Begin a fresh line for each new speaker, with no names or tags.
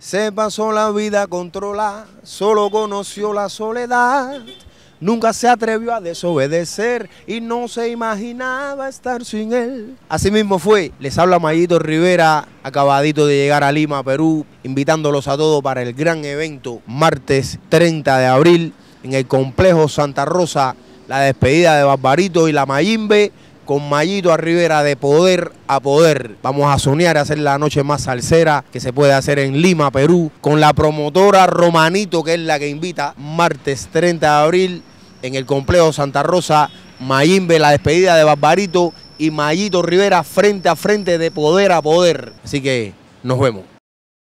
Se pasó la vida controlada, solo conoció la soledad. Nunca se atrevió a desobedecer y no se imaginaba estar sin él. Así mismo fue, les habla Mayito Rivera, acabadito de llegar a Lima, Perú, invitándolos a todos para el gran evento martes 30 de abril en el complejo Santa Rosa, la despedida de Barbarito y la Mayimbe con Mayito a Rivera de poder a poder. Vamos a soñar a hacer la noche más salsera que se puede hacer en Lima, Perú, con la promotora Romanito, que es la que invita martes 30 de abril en el complejo Santa Rosa, Mayimbe, la despedida de Barbarito y Mayito Rivera frente a frente de poder a poder. Así que nos vemos.